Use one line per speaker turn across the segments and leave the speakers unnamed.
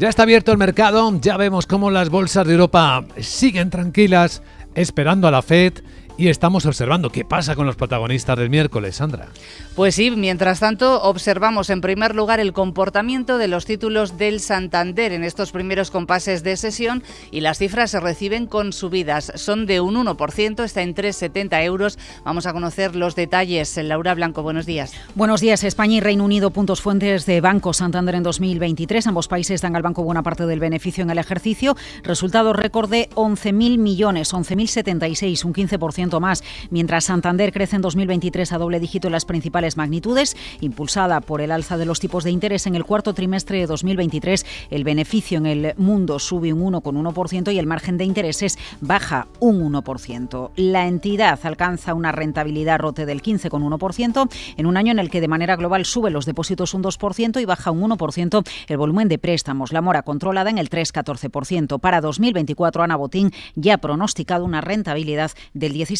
Ya está abierto el mercado, ya vemos cómo las bolsas de Europa siguen tranquilas, esperando a la Fed y estamos observando qué pasa con los protagonistas del miércoles, Sandra.
Pues sí, mientras tanto observamos en primer lugar el comportamiento de los títulos del Santander en estos primeros compases de sesión y las cifras se reciben con subidas. Son de un 1%, está en 3,70 euros. Vamos a conocer los detalles. Laura Blanco, buenos días.
Buenos días. España y Reino Unido, puntos fuentes de Banco Santander en 2023. Ambos países dan al banco buena parte del beneficio en el ejercicio. Resultado récord de 11.000 millones, 11.076, un 15% más, mientras Santander crece en 2023 a doble dígito en las principales magnitudes, impulsada por el alza de los tipos de interés en el cuarto trimestre de 2023. El beneficio en el mundo sube un 1,1% y el margen de intereses baja un 1%. La entidad alcanza una rentabilidad rote del 15,1% en un año en el que de manera global sube los depósitos un 2% y baja un 1% el volumen de préstamos. La mora controlada en el 3,14%. Para 2024, Ana Botín ya ha pronosticado una rentabilidad del 16%,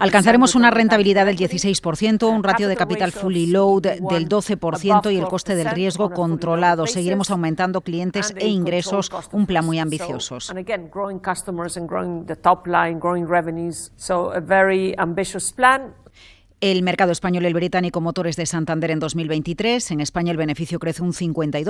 Alcanzaremos una
rentabilidad del 16%, un ratio de capital fully load del 12% y el coste del riesgo controlado. Seguiremos aumentando clientes e ingresos, un plan muy ambicioso. El mercado español el británico motores de Santander en 2023. En España el beneficio crece un 52%,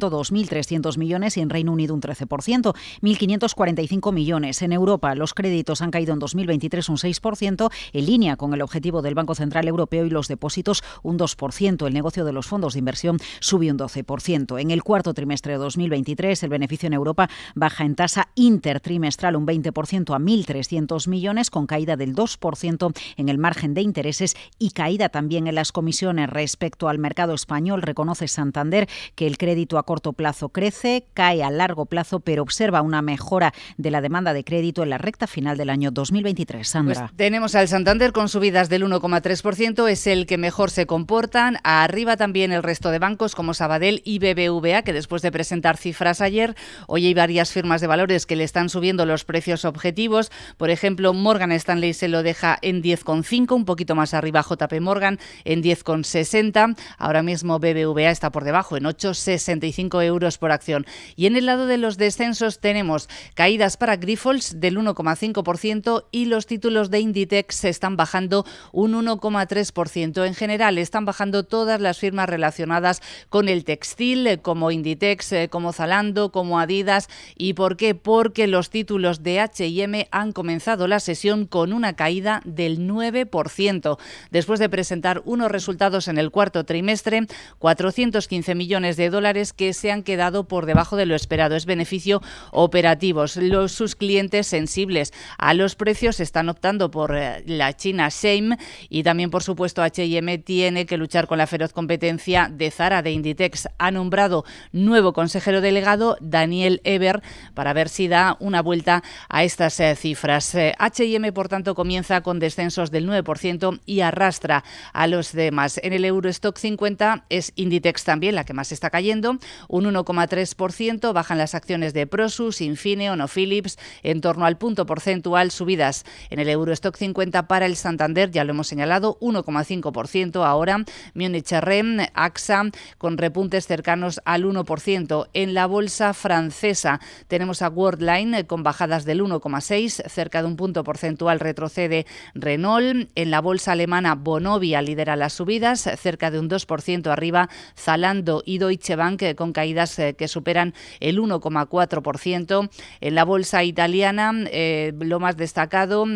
2.300 millones y en Reino Unido un 13%, 1.545 millones. En Europa los créditos han caído en 2023 un 6%, en línea con el objetivo del Banco Central Europeo y los depósitos un 2%. El negocio de los fondos de inversión sube un 12%. En el cuarto trimestre de 2023 el beneficio en Europa baja en tasa intertrimestral un 20% a 1.300 millones con caída del 2% en el margen de intereses y caída también en las comisiones respecto al mercado español. Reconoce Santander que el crédito a corto plazo crece, cae a largo plazo, pero observa una mejora de la demanda de crédito en la recta final del año 2023. Pues Sandra. tenemos al Santander con subidas del
1,3%, es el que mejor se comportan. Arriba también el resto de bancos como Sabadell y BBVA, que después de presentar cifras ayer, hoy hay varias firmas de valores que le están subiendo los precios objetivos. Por ejemplo, Morgan Stanley se lo deja en 10,5, un poquito más arriba JP Morgan en 10,60. Ahora mismo BBVA está por debajo en 8,65 euros por acción. Y en el lado de los descensos tenemos caídas para Grifols del 1,5% y los títulos de Inditex se están bajando un 1,3%. En general están bajando todas las firmas relacionadas con el textil, como Inditex, como Zalando, como Adidas. ¿Y por qué? Porque los títulos de H&M han comenzado la sesión con una caída del 9% después de presentar unos resultados en el cuarto trimestre, 415 millones de dólares que se han quedado por debajo de lo esperado. Es beneficio operativo. Los, sus clientes sensibles a los precios están optando por eh, la China Shame y también, por supuesto, HM tiene que luchar con la feroz competencia de Zara, de Inditex. Ha nombrado nuevo consejero delegado Daniel Eber para ver si da una vuelta a estas eh, cifras. HM, por tanto, comienza con descensos del 9% y arrastra a los demás. En el Eurostock 50 es Inditex también la que más está cayendo, un 1,3%, bajan las acciones de Prosus, Infineon o Philips en torno al punto porcentual, subidas en el Eurostock 50 para el Santander, ya lo hemos señalado, 1,5% ahora, Munich Rem, AXA con repuntes cercanos al 1%. En la bolsa francesa tenemos a Worldline eh, con bajadas del 1,6, cerca de un punto porcentual retrocede Renault, en la bolsa alemana semana Bonovia lidera las subidas, cerca de un 2% arriba Zalando y Deutsche Bank eh, con caídas eh, que superan el 1,4%. En la bolsa italiana, eh, lo más destacado,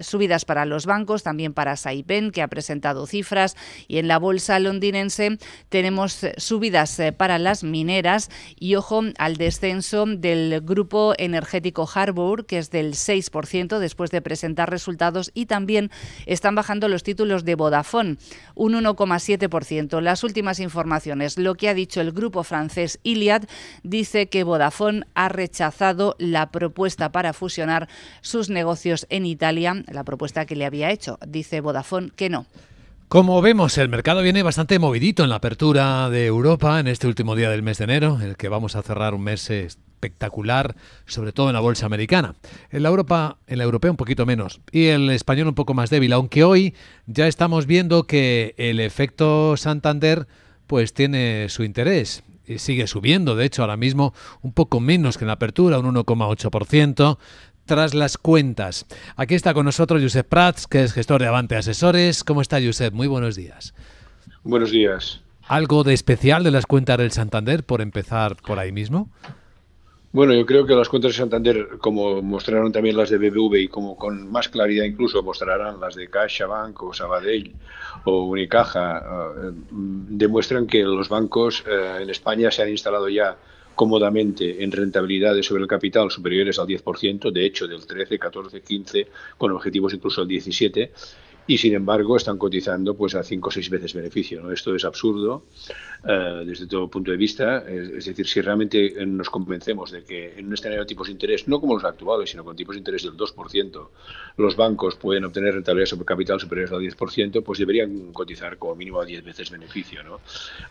subidas para los bancos, también para Saipen, que ha presentado cifras, y en la bolsa londinense tenemos subidas para las mineras y ojo al descenso del grupo energético Harbour, que es del 6% después de presentar resultados y también están bajando los títulos los de Vodafone, un 1,7%. Las últimas informaciones, lo que ha dicho el grupo francés Iliad, dice que Vodafone ha rechazado la propuesta para fusionar sus negocios en Italia, la propuesta que le había hecho. Dice Vodafone que no.
Como vemos, el mercado viene bastante movidito en la apertura de Europa en este último día del mes de enero, en el que vamos a cerrar un mes espectacular, sobre todo en la bolsa americana. En la Europa, en la europea un poquito menos y el español un poco más débil, aunque hoy ya estamos viendo que el efecto Santander pues tiene su interés. Y sigue subiendo, de hecho, ahora mismo un poco menos que en la apertura, un 1,8%, tras las cuentas. Aquí está con nosotros Josep Prats, que es gestor de Avante Asesores. ¿Cómo está Josep? Muy buenos días.
Buenos días.
¿Algo de especial de las cuentas del Santander, por empezar por ahí mismo?
Bueno, yo creo que las cuentas del Santander, como mostraron también las de BBV y como con más claridad incluso mostrarán las de CaixaBank o Sabadell o Unicaja, eh, demuestran que los bancos eh, en España se han instalado ya cómodamente en rentabilidades sobre el capital superiores al 10%, de hecho del 13, 14, 15, con objetivos incluso al 17 y sin embargo están cotizando pues a cinco o seis veces beneficio. Esto es absurdo eh, desde todo punto de vista. Es, decir, si realmente nos convencemos de que en un escenario de tipos de interés, no como los actuales, sino con tipos de interés del 2%, los bancos pueden obtener rentabilidad sobre capital superiores al 10%, pues deberían cotizar como mínimo a 10 veces beneficio.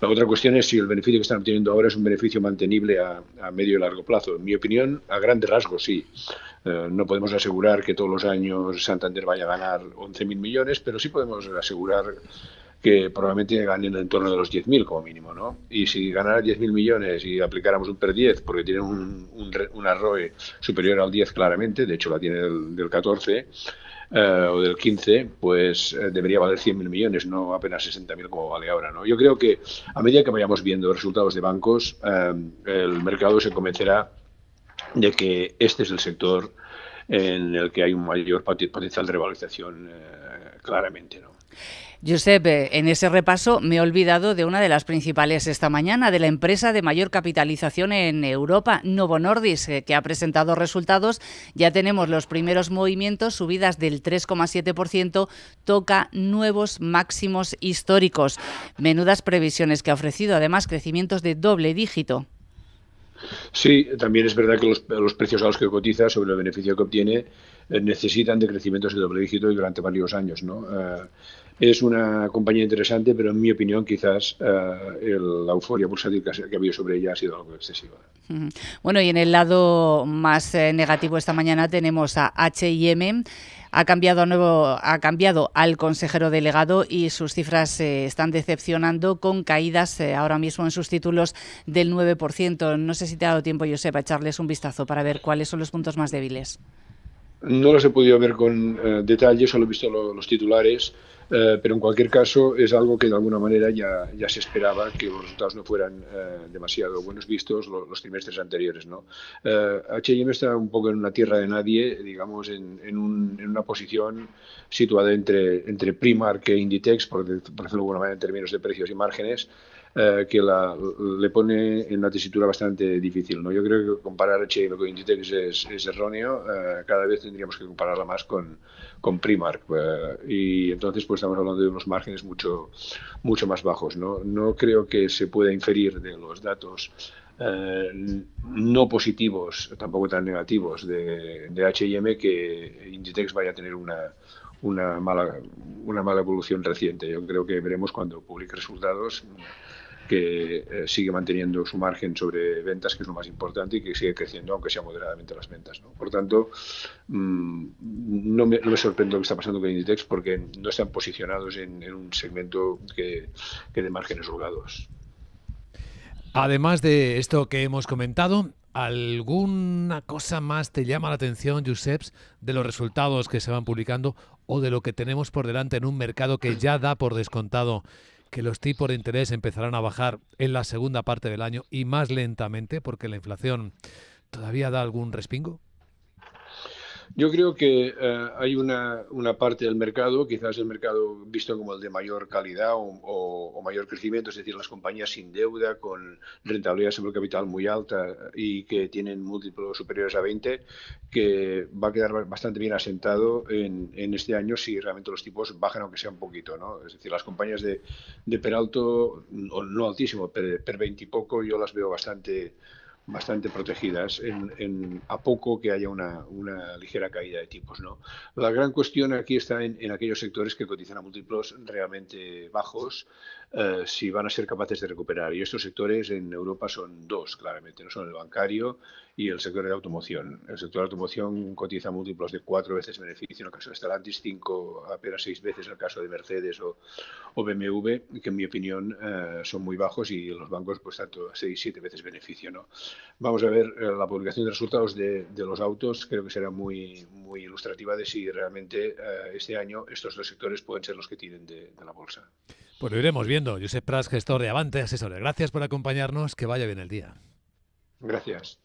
La otra cuestión es si el beneficio que están obteniendo ahora es un beneficio mantenible a, a medio y largo plazo. En mi opinión, a grandes rasgos sí. Eh, no podemos asegurar que todos los años Santander vaya a ganar 11.000 millones, pero sí podemos asegurar que probablemente gane en torno de los 10.000 como mínimo, ¿no? Y si ganara 10.000 millones y aplicáramos un per 10, porque tiene un, un, superior al 10 claramente, de hecho la tiene del, del 14 eh, o del 15, pues eh, debería valer 100.000 millones, no apenas 60.000 como vale ahora, ¿no? Yo creo que a medida que vayamos viendo resultados de bancos, el mercado se convencerá de que este es el sector en el que hay un mayor potencial de revalorización eh, claramente. ¿no?
Josep, eh, en ese repaso me he olvidado de una de las principales esta mañana, de la empresa de mayor capitalización en Europa, Novo Nordis, eh, que ha presentado resultados. Ya tenemos los primeros movimientos, subidas del 3,7%, toca nuevos máximos históricos. Menudas previsiones que ha ofrecido, además crecimientos de doble dígito.
Sí, también es verdad que los, precios a los que cotiza sobre el beneficio que obtiene eh, necesitan de crecimientos de doble dígito durante varios años. ¿no? Eh, es una compañía interesante, pero en mi opinión quizás eh, la euforia bursátil que ha, habido sobre ella ha sido algo excesiva.
Bueno, y en el lado más negativo esta mañana tenemos a H&M ha cambiado, a nuevo, ha cambiado al consejero delegado y sus cifras se eh, están decepcionando con caídas eh, ahora mismo en sus títulos del 9%. No sé si te ha dado tiempo, Josep, a echarles un vistazo para ver cuáles son los puntos más débiles.
No los he podido ver con eh, detalle, solo he visto los titulares. Eh, pero en cualquier caso es algo que de alguna manera ya, se esperaba que los resultados no fueran eh, demasiado buenos vistos los, trimestres anteriores. ¿no? H&M está un poco en una tierra de nadie, digamos, en, en, una posición situada entre, entre Primark e Inditex, por, por decirlo de alguna manera en términos de precios y márgenes, eh, que la, le pone en una tesitura bastante difícil. ¿no? Yo creo que comparar HM con Inditex es, erróneo. Eh, cada vez tendríamos que compararla más con, con Primark. Eh, y entonces pues estamos hablando de unos márgenes mucho, mucho más bajos. ¿no? no creo que se pueda inferir de los datos no positivos, tampoco tan negativos, de, HM que Inditex vaya a tener una, una, mala, una mala evolución reciente. Yo creo que veremos cuando publique resultados que eh, sigue manteniendo su margen sobre ventas, que es lo más importante, y que sigue creciendo, aunque sea moderadamente las ventas. Por tanto, mm, no, me, no, sorprende lo que está pasando con Inditex porque no están posicionados en, un segmento que, de márgenes holgados.
Además de esto que hemos comentado, ¿alguna cosa más te llama la atención, giuseps de los resultados que se van publicando o de lo que tenemos por delante en un mercado que ya da por descontado que los tipos de interés empezarán a bajar en la segunda parte del año y más lentamente porque la inflación todavía da algún respingo?
Yo creo que eh, hay una, parte del mercado, quizás el mercado visto como el de mayor calidad o, mayor crecimiento, es decir, las compañías sin deuda, con rentabilidad sobre capital muy alta y que tienen múltiplos superiores a 20, que va a quedar bastante bien asentado en, este año si realmente los tipos bajan aunque sea un poquito. ¿no? Es decir, las compañías de, de per alto, o no altísimo, per, per 20 y poco, yo las veo bastante bastante protegidas en, a poco que haya una, ligera caída de tipos. ¿no? La gran cuestión aquí está en, aquellos sectores que cotizan a múltiplos realmente bajos, eh, si van a ser capaces de recuperar. Y estos sectores en Europa son dos, claramente, no son el bancario y el sector de automoción. El sector de automoción cotiza múltiplos de cuatro veces beneficio en el caso de Stellantis, cinco, apenas seis veces en el caso de Mercedes o, o BMW, que en mi opinión eh, son muy bajos y los bancos, pues tanto seis, siete veces beneficio. ¿no? Vamos a ver eh, la publicación de resultados de, los autos, creo que será muy, muy ilustrativa de si realmente eh, este año estos dos sectores pueden ser los que tienen de, de la bolsa.
Pues lo iremos viendo. Josep Pras, gestor de Avante, asesor. Gracias por acompañarnos. Que vaya bien el día.
Gracias.